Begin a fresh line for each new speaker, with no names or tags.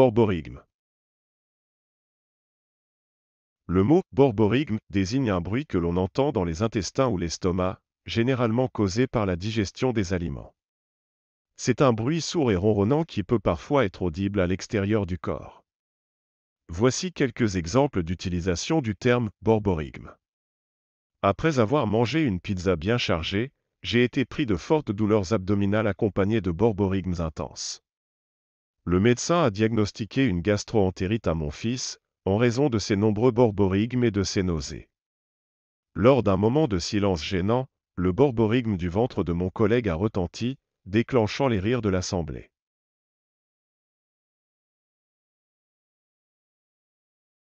Borborygme. Le mot borborygme désigne un bruit que l'on entend dans les intestins ou l'estomac, généralement causé par la digestion des aliments. C'est un bruit sourd et ronronnant qui peut parfois être audible à l'extérieur du corps. Voici quelques exemples d'utilisation du terme borborygme. Après avoir mangé une pizza bien chargée, j'ai été pris de fortes douleurs abdominales accompagnées de borborygmes intenses. Le médecin a diagnostiqué une gastroentérite à mon fils, en raison de ses nombreux borborygmes et de ses nausées. Lors d'un moment de silence gênant, le borborygme du ventre de mon collègue a retenti, déclenchant les rires de l'assemblée.